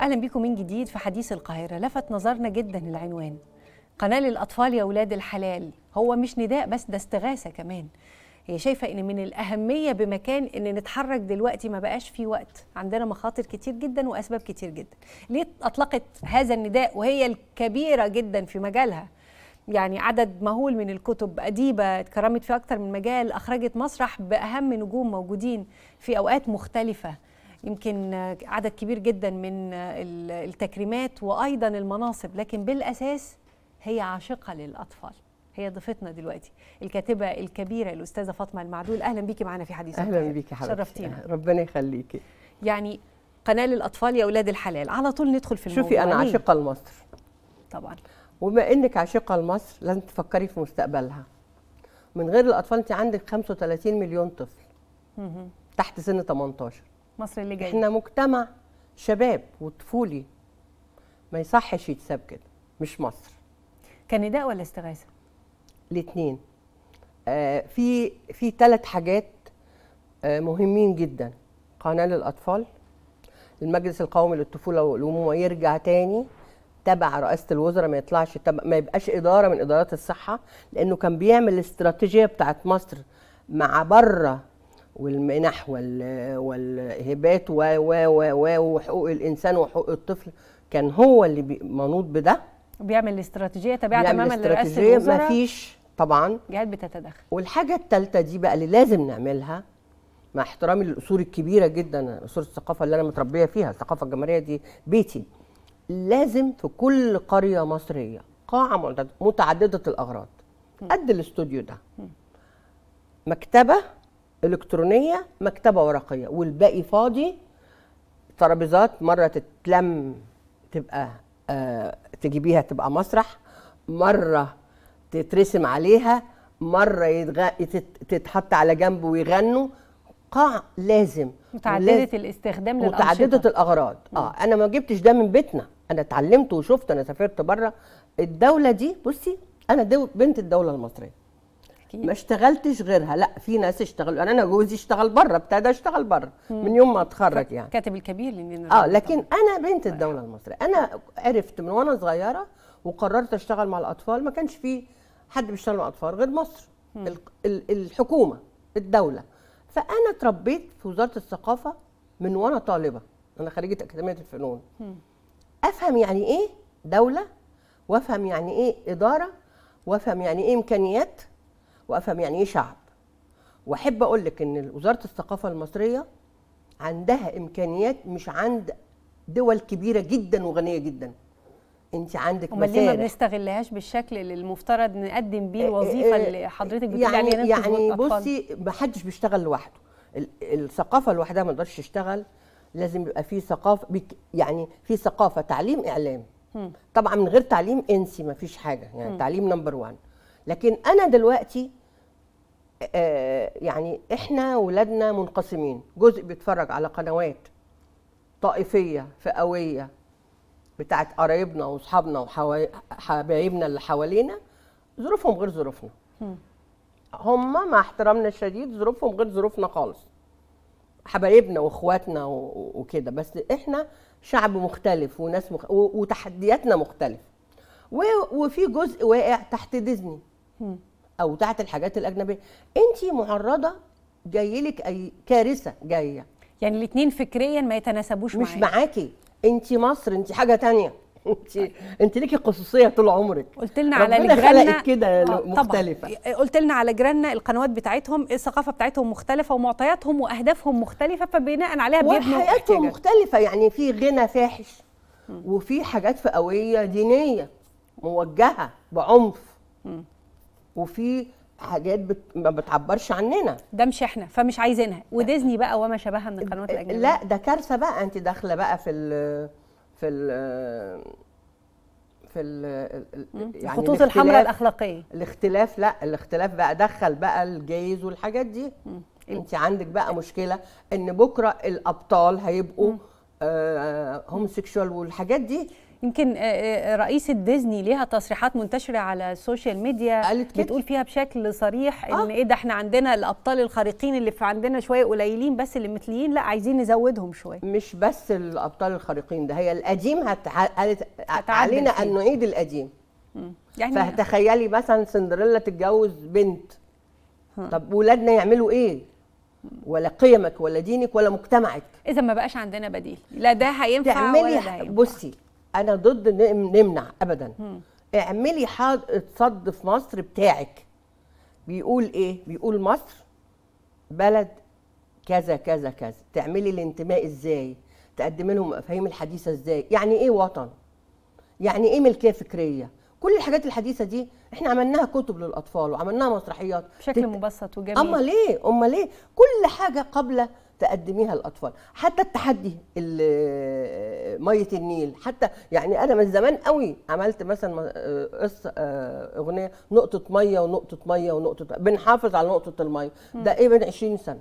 اهلا بيكم من جديد في حديث القاهره لفت نظرنا جدا العنوان قناه للاطفال يا اولاد الحلال هو مش نداء بس ده استغاثه كمان هي شايفه ان من الاهميه بمكان ان نتحرك دلوقتي ما بقاش في وقت عندنا مخاطر كتير جدا واسباب كتير جدا ليه اطلقت هذا النداء وهي الكبيره جدا في مجالها يعني عدد مهول من الكتب أديبة اتكرمت في أكتر من مجال أخرجت مسرح بأهم نجوم موجودين في أوقات مختلفة يمكن عدد كبير جدا من التكريمات وايضا المناصب لكن بالاساس هي عاشقه للاطفال هي ضيفتنا دلوقتي الكاتبه الكبيره الاستاذه فاطمه المعدول اهلا بيكي معانا في حديث اهلا بيكي حضرتك شرفتينا ربنا يخليكي يعني قناه للاطفال يا اولاد الحلال على طول ندخل في الموضوع شوفي انا عاشقه لمصر طبعا وما انك عاشقه لمصر لازم تفكري في مستقبلها من غير الاطفال انت عندك 35 مليون طفل تحت سن 18 مصر اللي جايه احنا مجتمع شباب وطفولي ما يصحش يتساب كده مش مصر كان نداء ولا استغاثه الاثنين آه في في ثلاث حاجات آه مهمين جدا قناه للاطفال المجلس القومي للطفوله والامومه يرجع تاني تبع رئاسه الوزراء ما يطلعش تبع ما يبقاش اداره من ادارات الصحه لانه كان بيعمل الاستراتيجيه بتاعت مصر مع بره والمنح والهبات و و و وحقوق الانسان وحقوق الطفل كان هو اللي منوط بده بيعمل الاستراتيجيه تابعه تماما لرئاسه الوزراء مفيش طبعا جهات بتتدخل والحاجه الثالثه دي بقى اللي لازم نعملها مع احترامي للاصول الكبيره جدا اصول الثقافه اللي انا متربيه فيها الثقافه الجماهيريه دي بيتي لازم في كل قريه مصريه قاعه متعدده الاغراض قد الاستوديو ده مكتبه الكترونيه مكتبه ورقيه والباقي فاضي ترابيزات مره تتلم تبقى آه تجيبيها تبقى مسرح مره تترسم عليها مره يتغ... تتحط على جنب ويغنوا قاع لازم متعدده لازم. الاستخدام للانشطه متعدده الاغراض اه انا ما جبتش ده من بيتنا انا اتعلمت وشفت انا سافرت بره الدوله دي بصي انا دو بنت الدوله المصريه أكيد. ما اشتغلتش غيرها لا في ناس اشتغلوا يعني انا جوزي اشتغل بره ابتدى اشتغل بره من يوم ما اتخرج يعني الكاتب الكبير للمنظمه اه لكن انا بنت الدوله المصريه انا عرفت من وانا صغيره وقررت اشتغل مع الاطفال ما كانش في حد بيشتغل مع الاطفال غير مصر الحكومه الدوله فانا اتربيت في وزاره الثقافه من وانا طالبه انا خريجه اكاديميه الفنون افهم يعني ايه دوله وافهم يعني ايه اداره وافهم يعني ايه امكانيات وافهم يعني ايه شعب واحب اقول لك ان وزاره الثقافه المصريه عندها امكانيات مش عند دول كبيره جدا وغنيه جدا انت عندك امال ليه ما بنستغلهاش بالشكل اللي المفترض نقدم بيه إيه، إيه، الوظيفه إيه، اللي حضرتك بتقولي يعني عليها يعني بصي ما حدش بيشتغل لوحده الثقافه لوحدها ما تقدرش تشتغل لازم يبقى في ثقافه يعني في ثقافه تعليم اعلام طبعا من غير تعليم انسي ما فيش حاجه يعني تعليم نمبر 1 لكن انا دلوقتي آه، يعني احنا ولادنا منقسمين جزء بيتفرج على قنوات طائفيه فئويه بتاعت قرايبنا واصحابنا وحبايبنا اللي حوالينا ظروفهم غير ظروفنا هم مع احترامنا الشديد ظروفهم غير ظروفنا خالص حبايبنا واخواتنا وكده بس احنا شعب مختلف وناس مخ... وتحدياتنا مختلفه وفي جزء واقع تحت ديزني او تحت الحاجات الاجنبيه انت معرضه جاي لك اي كارثه جايه يعني الاثنين فكريا ما يتناسبوش مش معاكي انت مصر انت حاجه تانية انت انت ليكي خصوصيه طول عمرك قلت لنا على جيراننا كده آه، مختلفه طبعا. قلت لنا على جيراننا القنوات بتاعتهم الثقافه بتاعتهم مختلفه ومعطياتهم واهدافهم مختلفه فبناء عليها بيبنوا وحياتهم مختلفه يعني في غنى فاحش وفي حاجات فئويه دينيه موجهه بعنف وفي حاجات بت... ما بتعبرش عننا ده مش احنا فمش عايزينها وديزني بقى وما شابهها من القنوات الاجنبيه لا ده كارثه بقى انت داخله بقى في الـ في الـ في الـ يعني الخطوط الحمراء الاخلاقيه الاختلاف لا الاختلاف بقى دخل بقى الجايز والحاجات دي انت عندك بقى مشكله ان بكره الابطال هيبقوا آه والحاجات دي يمكن آه، آه، رئيسة ديزني ليها تصريحات منتشرة على السوشيال ميديا قالت كده. بتقول فيها بشكل صريح آه. ان ايه ده احنا عندنا الابطال الخارقين اللي في عندنا شوية قليلين بس اللي مثليين لا عايزين نزودهم شوية مش بس الابطال الخارقين ده هي القديم هت... هت... علينا ان نعيد القديم يعني فتخيلي مثلا سندريلا تتجوز بنت هم. طب ولادنا يعملوا ايه؟ ولا قيمك ولا دينك ولا مجتمعك اذا ما بقاش عندنا بديل لا ده هينفع ولا ده هينفع. بصي انا ضد نمنع ابدا مم. اعملي صد في مصر بتاعك بيقول ايه بيقول مصر بلد كذا كذا كذا تعملي الانتماء ازاي تقدمي لهم المفاهيم الحديثه ازاي يعني ايه وطن يعني ايه ملكيه فكريه كل الحاجات الحديثه دي احنا عملناها كتب للاطفال وعملناها مسرحيات بشكل تت... مبسط وجميل اما ليه اما ليه كل حاجه قبل تقدميها للاطفال حتى التحدي ميه النيل حتى يعني انا من زمان قوي عملت مثلا آه، قصه آه، اغنيه نقطه ميه ونقطه ميه ونقطه بنحافظ على نقطه الميه ده ايه من 20 سنه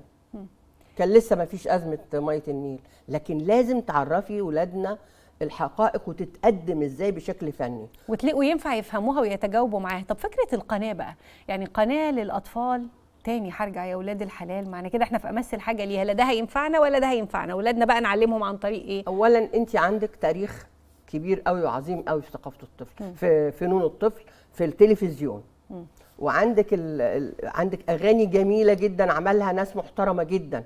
كان لسه ما فيش ازمه ميه النيل لكن لازم تعرفي ولادنا الحقائق وتتقدم ازاي بشكل فني وتلاقوا ينفع يفهموها ويتجاوبوا معاها طب فكره القناه بقى يعني قناه للاطفال تاني هرجع يا ولاد الحلال معنى كده احنا في امس الحاجه ليها لا ده هينفعنا ولا ده هينفعنا ولادنا بقى نعلمهم عن طريق ايه اولا انت عندك تاريخ كبير قوي وعظيم قوي في ثقافه الطفل م. في فنون الطفل في التلفزيون م. وعندك ال... عندك اغاني جميله جدا عملها ناس محترمه جدا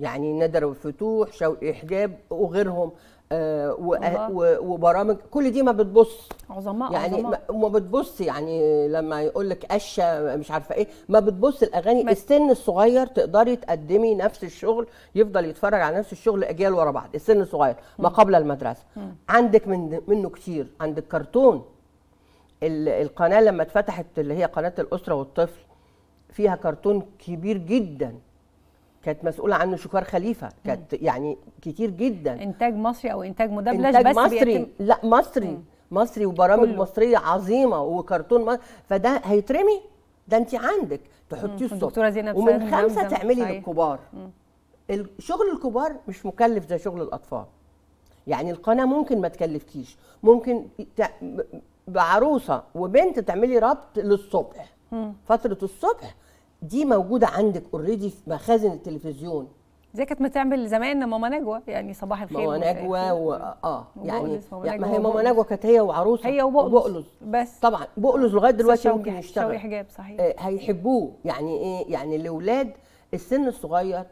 يعني ندر الفتوح شوقي حجاب وغيرهم آه، وبرامج كل دي ما بتبص عظماء يعني عظماء. ما بتبص يعني لما يقول لك قشه مش عارفه ايه ما بتبص الاغاني ما السن الصغير تقدري تقدمي نفس الشغل يفضل يتفرج على نفس الشغل اجيال ورا بعض السن الصغير ما قبل المدرسه م. عندك من منه كتير عندك كرتون القناه لما اتفتحت اللي هي قناه الاسره والطفل فيها كرتون كبير جدا كانت مسؤوله عنه شكار خليفه كانت يعني كتير جدا انتاج مصري او انتاج مدبلج إنتاج بس مصري لا مصري مم. مصري وبرامج كله. مصريه عظيمه وكرتون مصري فده هيترمي ده انت عندك تحطيه الصبح ومن خمسه تعملي صحيح. للكبار مم. شغل الكبار مش مكلف زي شغل الاطفال يعني القناه ممكن ما تكلفكيش ممكن بعروسه وبنت تعملي ربط للصبح فتره الصبح دي موجوده عندك اوريدي في مخازن التلفزيون زي كانت بتعمل زمان ماما نجوى يعني صباح الخير ماما نجوى ايه. و... اه, آه، يعني, يعني ما هي ماما نجوى كانت هي وعروسه هي وبقلص بس طبعا بقلص لغايه دلوقتي ممكن يشتغل حجاب صحيح آه هيحبوه يعني ايه يعني الاولاد السن الصغير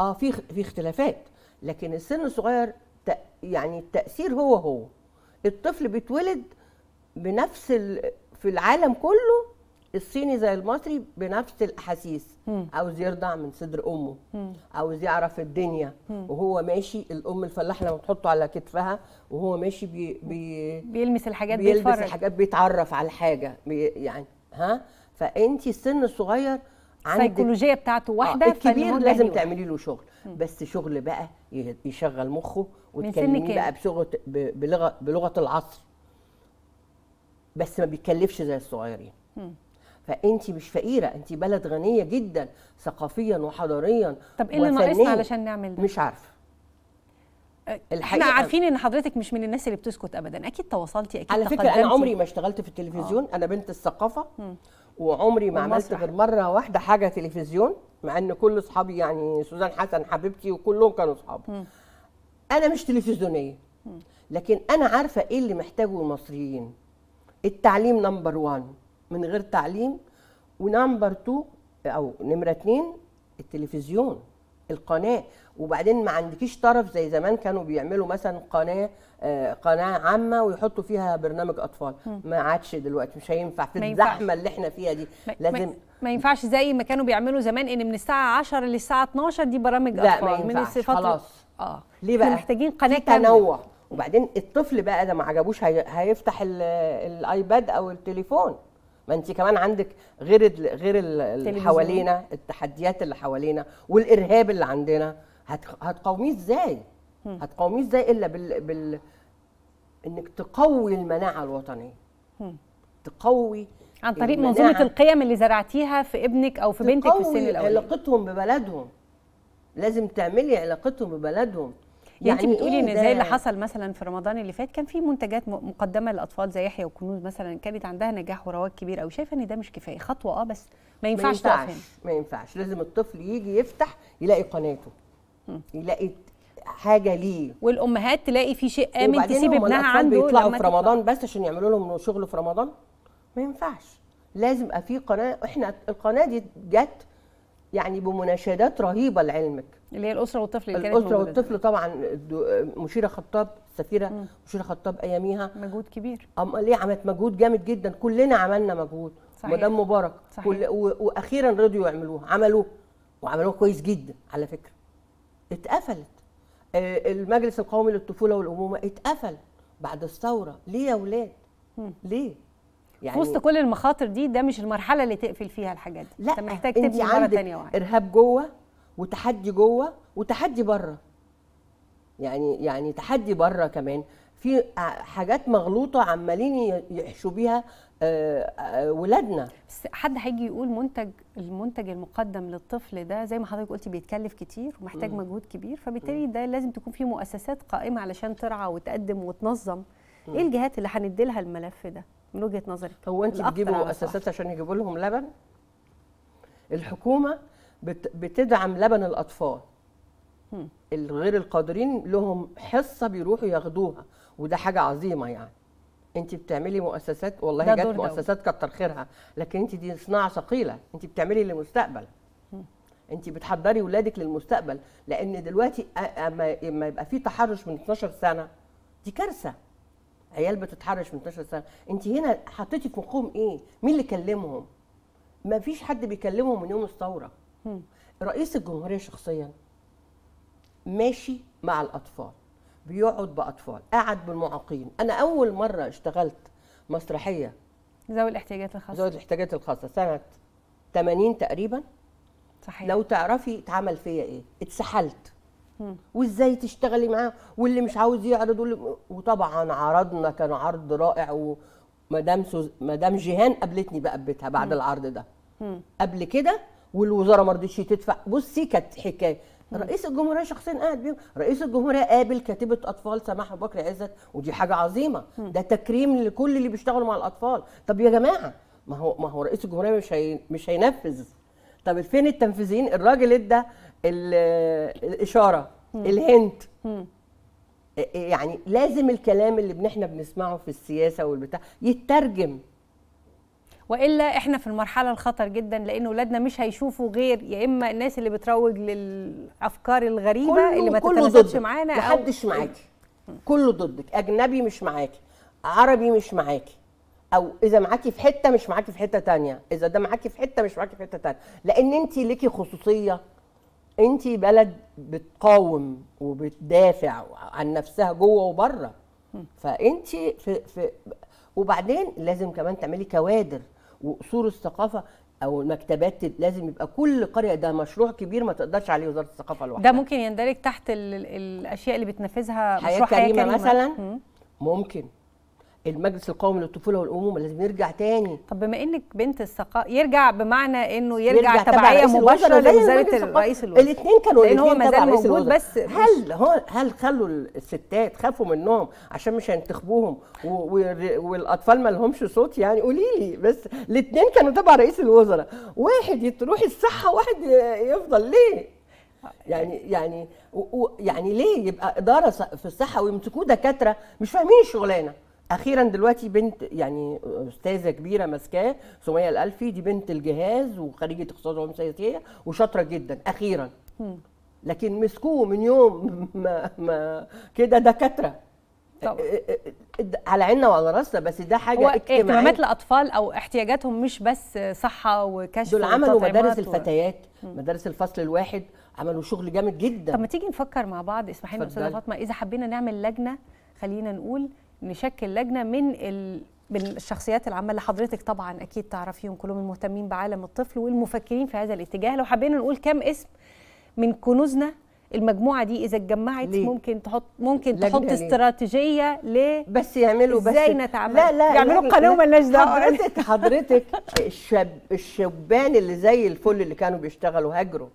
اه في في اختلافات لكن السن الصغير ت... يعني التاثير هو هو الطفل بيتولد بنفس ال... في العالم كله الصيني زي المصري بنفس الاحاسيس عاوز يرضع من صدر امه عاوز يعرف الدنيا وهو ماشي الام الفلاح لما تحطه على كتفها وهو ماشي بي بي بيلمس الحاجات بيلمس بيتفرج. الحاجات بيتعرف على الحاجه بي يعني ها فانت السن الصغير السيكولوجيه بتاعته واحده آه الكبير لازم يعني تعملي له شغل م. بس شغل بقى يشغل مخه وتكلميه بقى بصغه بلغه بلغه العصر بس ما بيتكلفش زي الصغيرين م. فانت مش فقيره انت بلد غنيه جدا ثقافيا وحضاريا طب ايه اللي ناقصنا علشان نعمل ده مش عارفه الحقيقه احنا عارفين ان حضرتك مش من الناس اللي بتسكت ابدا اكيد تواصلتي اكيد على فكره انا عمري ما اشتغلت في التلفزيون آه. انا بنت الثقافه وعمري ما عملت غير مره واحده حاجه تلفزيون مع ان كل اصحابي يعني سوزان حسن حبيبتي وكلهم كانوا اصحابي انا مش تلفزيونيه لكن انا عارفه ايه اللي محتاجه المصريين التعليم نمبر 1 من غير تعليم ونمبر 2 او نمره 2 التلفزيون القناه وبعدين ما عندكيش طرف زي زمان كانوا بيعملوا مثلا قناه آه قناه عامه ويحطوا فيها برنامج اطفال م. ما عادش دلوقتي مش هينفع في الزحمه اللي احنا فيها دي ما لازم ما, ينفعش زي ما كانوا بيعملوا زمان ان من الساعه 10 للساعه 12 دي برامج لا اطفال ما ينفعش من خلاص اه ليه بقى محتاجين قناه تنوع وبعدين الطفل بقى ده ما عجبوش هيفتح الايباد او التليفون انت كمان عندك غير غير اللي حوالينا التحديات اللي حوالينا والارهاب اللي عندنا هتقاوميه ازاي؟ هتقاوميه ازاي الا بال, بال انك تقوي المناعه الوطنيه تقوي عن طريق منظومه القيم اللي زرعتيها في ابنك او في بنتك في السن الاول علاقتهم ببلدهم لازم تعملي علاقتهم ببلدهم يعني بتقولي ان زي اللي حصل مثلا في رمضان اللي فات كان في منتجات مقدمه للاطفال زي يحيى وكنوز مثلا كانت عندها نجاح ورواج كبير قوي شايفه ان ده مش كفايه خطوه اه بس ما ينفعش ما ينفعش ما ينفعش لازم الطفل يجي يفتح يلاقي قناته يلاقي حاجه ليه والامهات تلاقي في شيء امن تسيب ابنها عنده بيطلعوا في رمضان بس عشان يعملوا لهم شغل في رمضان ما ينفعش لازم يبقى في قناه احنا القناه دي جت يعني بمناشدات رهيبه لعلمك اللي هي الاسره والطفل اللي كانت الاسره والطفل طبعا مشيره خطاب السفيره مم. مشيره خطاب اياميها مجهود كبير امال ليه عملت مجهود جامد جدا كلنا عملنا مجهود صحيح. مدام مبارك صحيح. كل و... واخيرا رضيوا يعملوه عملوه وعملوه كويس جدا على فكره اتقفلت آه، المجلس القومي للطفوله والامومه اتقفل بعد الثوره ليه يا اولاد ليه يعني في وسط كل المخاطر دي ده مش المرحله اللي تقفل فيها الحاجات دي لا انت محتاج تبني مره ثانيه واحده ارهاب جوه وتحدي جوه وتحدي بره يعني يعني تحدي بره كمان في حاجات مغلوطه عمالين يحشوا بيها آه، آه، ولادنا بس حد هيجي يقول منتج المنتج المقدم للطفل ده زي ما حضرتك قلتي بيتكلف كتير ومحتاج مجهود كبير فبالتالي ده لازم تكون في مؤسسات قائمه علشان ترعى وتقدم وتنظم ايه الجهات اللي هندي لها الملف ده من وجهه نظرك هو انت بتجيبوا مؤسسات عشان يجيبوا لهم لبن الحكومه بتدعم لبن الاطفال الغير القادرين لهم حصه بيروحوا ياخدوها وده حاجه عظيمه يعني انت بتعملي مؤسسات والله جت مؤسسات كتر خيرها لكن انت دي صناعه ثقيله انت بتعملي للمستقبل انت بتحضري ولادك للمستقبل لان دلوقتي اما يبقى في تحرش من 12 سنه دي كارثه عيال بتتحرش من 12 سنه انت هنا حطيتي في مخهم ايه مين اللي كلمهم ما فيش حد بيكلمهم من يوم الثوره رئيس الجمهوريه شخصيا ماشي مع الاطفال بيقعد باطفال قعد بالمعاقين انا اول مره اشتغلت مسرحيه ذوي الاحتياجات الخاصه ذوي الاحتياجات الخاصه سنه 80 تقريبا صحيح لو تعرفي اتعمل فيا ايه اتسحلت وازاي تشتغلي معاه واللي مش عاوز يعرض وطبعا عرضنا كان عرض رائع ومدام سوز... مدام جيهان قابلتني بقى بيتها بعد م. العرض ده م. قبل كده والوزاره ما رضتش تدفع بصي كانت حكايه رئيس الجمهوريه شخصيا قاعد بيهم رئيس الجمهوريه قابل كاتبه اطفال سماح ابو بكر عزت ودي حاجه عظيمه ده تكريم لكل اللي بيشتغلوا مع الاطفال طب يا جماعه ما هو ما هو رئيس الجمهوريه مش هي مش هينفذ طب فين التنفيذيين الراجل ادى الاشاره الهنت يعني لازم الكلام اللي احنا بنسمعه في السياسه والبتاع يترجم والا احنا في المرحله الخطر جدا لان اولادنا مش هيشوفوا غير يا اما الناس اللي بتروج للافكار الغريبه اللي ما تتناسبش معانا او محدش معاكي كله ضدك اجنبي مش معاكي عربي مش معاكي او اذا معاكي في حته مش معاكي في حته تانية اذا ده معاكي في حته مش معاكي في حته تانية لان انت ليكي خصوصيه انت بلد بتقاوم وبتدافع عن نفسها جوه وبره فانت في, في وبعدين لازم كمان تعملي كوادر وقصور الثقافه او المكتبات لازم يبقى كل قريه ده مشروع كبير ما تقدرش عليه وزاره الثقافه لوحدها ده ممكن يندرج تحت الاشياء اللي بتنفذها مشروع حياه كريمه, حياة كريمة مثلا ممكن المجلس القومي للطفوله والامومه لازم نرجع تاني طب بما انك بنت الثقافه يرجع بمعنى انه يرجع, يرجع تبعيه مباشره لوزاره الرئيس الوزراء الاثنين كانوا لان هو ما زال موجود بس هل هل خلوا الستات خافوا منهم عشان مش هينتخبوهم والاطفال ما لهمش صوت يعني قولي لي بس الاثنين كانوا تبع رئيس الوزراء واحد يروح الصحه واحد يفضل ليه يعني يعني يعني ليه يبقى اداره في الصحه ويمسكوه دكاتره مش فاهمين الشغلانه اخيرا دلوقتي بنت يعني استاذه كبيره ماسكاه سميه الالفي دي بنت الجهاز وخريجه اقتصاد وعلوم سياسيه وشاطره جدا اخيرا لكن مسكوه من يوم ما, ما كده دكاتره طبعا. إيه، إيه، إيه، على عيننا وعلى راسنا بس ده حاجه اهتمامات الاطفال او احتياجاتهم مش بس صحه وكشف دول عملوا مدارس و... الفتيات مدارس الفصل الواحد عملوا شغل جامد جدا طب ما تيجي نفكر مع بعض اسمحي لي استاذه فاطمه اذا حبينا نعمل لجنه خلينا نقول نشكل لجنه من بالشخصيات العامه اللي حضرتك طبعا اكيد تعرفيهم كلهم المهتمين بعالم الطفل والمفكرين في هذا الاتجاه لو حبينا نقول كم اسم من كنوزنا المجموعه دي اذا اتجمعت ممكن تحط ممكن تحط ليه؟ استراتيجيه ل بس يعملوا بس ازاي نتعامل لا لا يعملوا قانون مالناش دعوه حضرتك حضرتك الشب الشبان اللي زي الفل اللي كانوا بيشتغلوا هجروا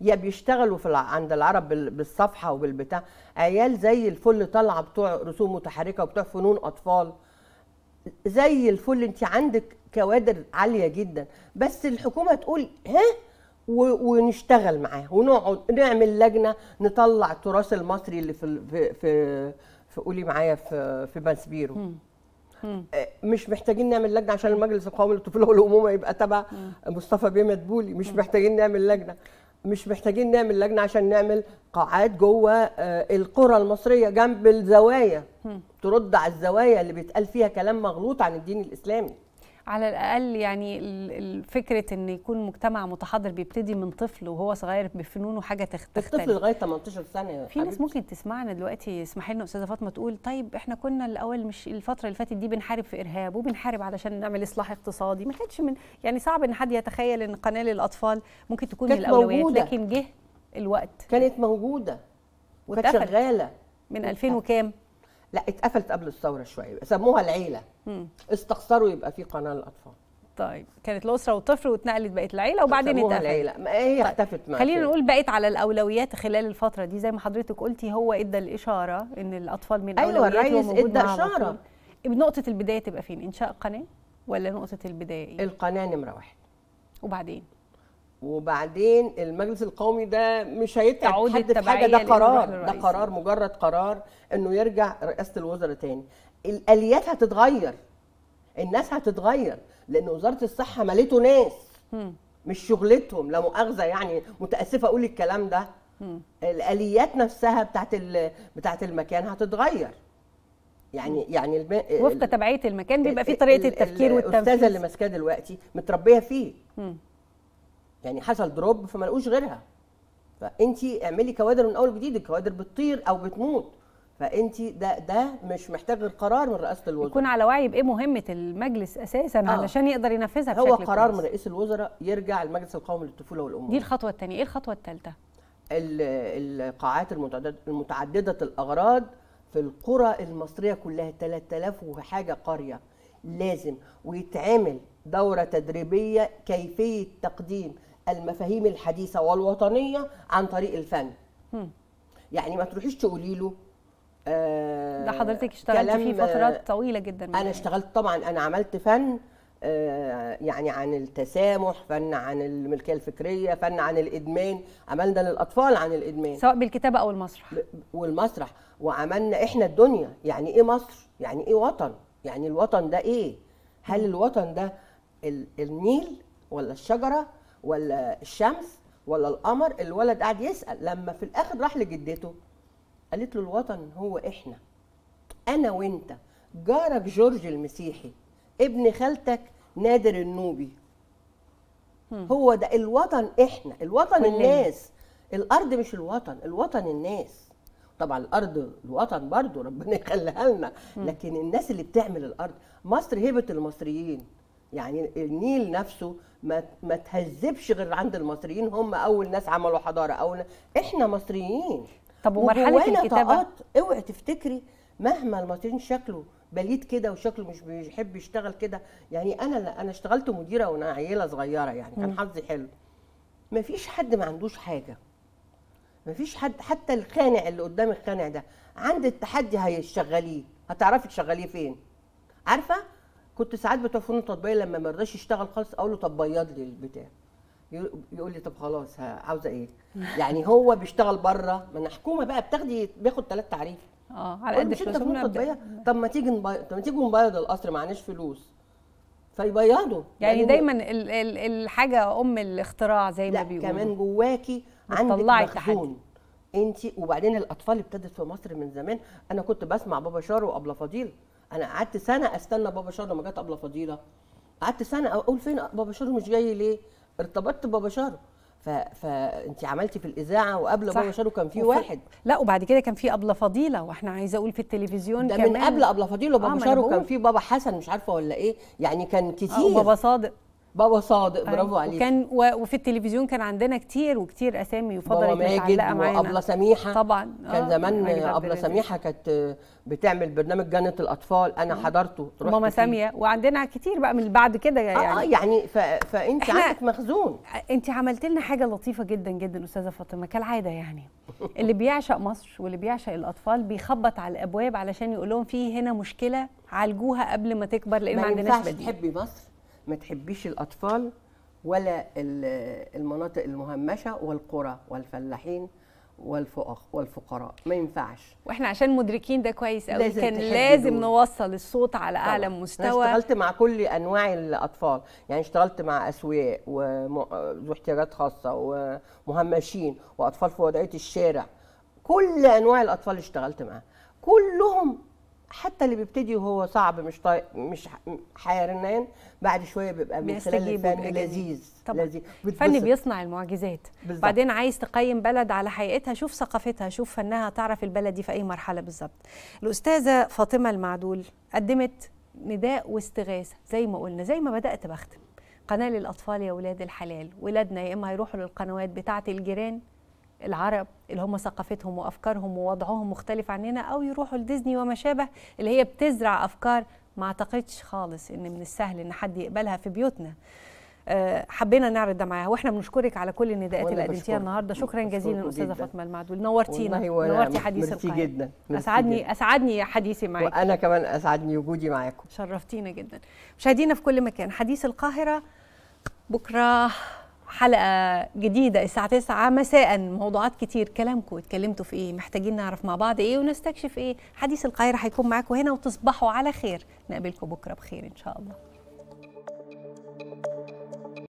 يا بيشتغلوا في عند العرب بالصفحه وبالبتاع عيال زي الفل طالعه بتوع رسوم متحركه وبتوع فنون اطفال زي الفل انت عندك كوادر عاليه جدا بس الحكومه تقول ها ونشتغل معاه ونقعد نعمل لجنه نطلع التراث المصري اللي في في في, في قولي معايا في في بنسبيرو آه، مش محتاجين نعمل لجنه عشان المجلس القومي للطفوله والامومه يبقى تبع مصطفى بيه مدبولي مش محتاجين نعمل لجنه مش محتاجين نعمل لجنه عشان نعمل قاعات جوه آه، القرى المصريه جنب الزوايا ترد على الزوايا اللي بيتقال فيها كلام مغلوط عن الدين الاسلامي على الاقل يعني فكره ان يكون مجتمع متحضر بيبتدي من طفل وهو صغير بفنونه حاجه تختلف الطفل لغايه 18 سنه في ناس ممكن تسمعنا دلوقتي اسمحي لنا استاذه فاطمه تقول طيب احنا كنا الاول مش الفتره اللي فاتت دي بنحارب في ارهاب وبنحارب علشان نعمل اصلاح اقتصادي ما كانتش من يعني صعب ان حد يتخيل ان قناه للاطفال ممكن تكون كانت الاولويات موجودة. لكن جه الوقت كانت موجوده وكانت شغاله من 2000 وكام لا اتقفلت قبل الثوره شويه سموها العيله مم. استخسروا يبقى في قناه للاطفال طيب كانت الاسره والطفل واتنقلت بقت العيله وبعدين اتقفلت العيله ما هي طيب. اختفت معاك خلينا نقول بقت على الاولويات خلال الفتره دي زي ما حضرتك قلتي هو ادى الاشاره ان الاطفال من ايوه الرئيس ادى اشاره نقطه البدايه تبقى فين انشاء قناه ولا نقطه البدايه إيه؟ القناه نمره واحد وبعدين وبعدين المجلس القومي ده مش هيتعب حد في حاجه ده قرار ده قرار مجرد قرار انه يرجع رئاسه الوزراء تاني الاليات هتتغير الناس هتتغير لان وزاره الصحه مليته ناس مش شغلتهم لا مؤاخذه يعني متاسفه اقول الكلام ده الاليات نفسها بتاعت بتاعت المكان هتتغير يعني يعني الم... وفق تبعيه المكان بيبقى في طريقه التفكير والتنفيذ الاستاذه اللي ماسكاه دلوقتي متربيه فيه يعني حصل دروب فما لقوش غيرها فانت اعملي كوادر من اول وجديد الكوادر بتطير او بتموت فانت ده ده مش محتاج غير قرار من رئاسه الوزراء يكون على وعي بايه مهمه المجلس اساسا آه. علشان يقدر ينفذها بشكل هو قرار كويس. من رئيس الوزراء يرجع المجلس القومي للطفوله والامومه دي الخطوه الثانيه ايه الخطوه الثالثه القاعات المتعدده الاغراض في القرى المصريه كلها 3000 وحاجه قريه لازم ويتعمل دوره تدريبيه كيفيه تقديم المفاهيم الحديثه والوطنيه عن طريق الفن يعني ما تروحيش تقولي له آه، ده حضرتك اشتغلت فيه فترات آه، طويله جدا انا اشتغلت طبعا انا عملت فن آه، يعني عن التسامح فن عن الملكيه الفكريه فن عن الادمان عملنا للاطفال عن الادمان سواء بالكتابه او المسرح والمسرح وعملنا احنا الدنيا يعني ايه مصر يعني ايه وطن يعني الوطن ده ايه هل الوطن ده النيل ولا الشجره ولا الشمس ولا القمر الولد قاعد يسال لما في الاخر راح لجدته قالت له الوطن هو احنا انا وانت جارك جورج المسيحي ابن خالتك نادر النوبي هو ده الوطن احنا الوطن الناس الارض مش الوطن الوطن الناس طبعا الارض الوطن برضو ربنا يخليها لنا لكن الناس اللي بتعمل الارض مصر هبه المصريين يعني النيل نفسه ما ما تهذبش غير عند المصريين هم اول ناس عملوا حضاره اول احنا مصريين طب ومرحله الكتابه اوعي تفتكري مهما المصريين شكله بليد كده وشكله مش بيحب يشتغل كده يعني انا انا اشتغلت مديره وانا عيله صغيره يعني كان حظي حلو ما فيش حد ما عندوش حاجه ما فيش حد حتى الخانع اللي قدام الخانع ده عند التحدي هيشغليه هتعرفي تشغليه فين عارفه كنت ساعات بتوع فنون تطبيقيه لما ما رضاش يشتغل خالص اقول له طب بيض لي البتاع يقول لي طب خلاص عاوزه ايه يعني هو بيشتغل بره ما انا حكومه بقى بتاخدي بياخد ثلاث تعريف اه على قد مش انت فنون تطبيقيه طب ما تيجي نبي... طب ما تيجي نبيض القصر معناش فلوس فيبيضوا يعني, يعني دايما ال... ال... الحاجه ام الاختراع زي ما بيقولوا كمان جواكي عندك مخزون انت وبعدين الاطفال ابتدت في مصر من زمان انا كنت بسمع بابا شارو وابله فضيل انا قعدت سنه استنى بابا شارل لما جت ابله فضيله قعدت سنه اقول فين بابا شارل مش جاي ليه ارتبطت ببابا شارل ف... فانت عملتي في الاذاعه وقبل بابا شارو كان في واحد لا وبعد كده كان في ابله فضيله واحنا عايزه اقول في التلفزيون ده كمان من قبل ابله فضيله آه، وبابا آه شارو كان في بابا حسن مش عارفه ولا ايه يعني كان آه، كتير آه وبابا صادق بابا صادق أيوة. برافو عليك وكان وفي التلفزيون كان عندنا كتير وكتير اسامي وفضلت متعلقه معانا ابله سميحه طبعا كان آه، زمان ابله سميحه كانت بتعمل برنامج جنه الاطفال انا آه. حضرته رحت ماما ساميه وعندنا كتير بقى من بعد كده آه، يعني اه يعني ف... فانت عندك مخزون انت عملت لنا حاجه لطيفه جدا جدا استاذه فاطمه كالعاده يعني اللي بيعشق مصر واللي بيعشق الاطفال بيخبط على الابواب علشان يقول لهم في هنا مشكله عالجوها قبل ما تكبر لان ما عندناش بديل تحبي مصر ما تحبيش الاطفال ولا المناطق المهمشه والقرى والفلاحين والفقراء ما ينفعش واحنا عشان مدركين ده كويس قوي لازم كان لازم دول. نوصل الصوت على اعلى طبعا. مستوى انا اشتغلت مع كل انواع الاطفال يعني اشتغلت مع اسوياء وذو احتياجات خاصه ومهمشين واطفال في وضعيه الشارع كل انواع الاطفال اشتغلت معاها كلهم حتى اللي بيبتدي وهو صعب مش طي... مش حيرنان بعد شويه بيبقى من خلال الفن لذيذ طبعا لذيذ الفن بيصنع المعجزات بالزبط. بعدين عايز تقيم بلد على حقيقتها شوف ثقافتها شوف فنها تعرف البلد دي في اي مرحله بالظبط الاستاذه فاطمه المعدول قدمت نداء واستغاثه زي ما قلنا زي ما بدات بختم قناه للاطفال يا ولاد الحلال ولادنا يا اما هيروحوا للقنوات بتاعه الجيران العرب اللي هم ثقافتهم وافكارهم ووضعهم مختلف عننا او يروحوا لديزني وما شابه اللي هي بتزرع افكار ما اعتقدش خالص ان من السهل ان حد يقبلها في بيوتنا آه، حبينا نعرض ده معاها واحنا بنشكرك على كل النداءات اللي قدمتيها النهارده شكرا جزيلا استاذه فاطمه المعدول نورتينا نورتي حديث القاهره جدا اسعدني جدا. اسعدني حديثي معاكم وانا كمان اسعدني وجودي معاكم شرفتينا جدا مشاهدينا في كل مكان حديث القاهره بكره حلقة جديدة الساعة 9 مساء موضوعات كتير كلامكم اتكلمتوا في ايه محتاجين نعرف مع بعض ايه ونستكشف ايه حديث القاهرة هيكون معاكم هنا وتصبحوا على خير نقابلكم بكرة بخير ان شاء الله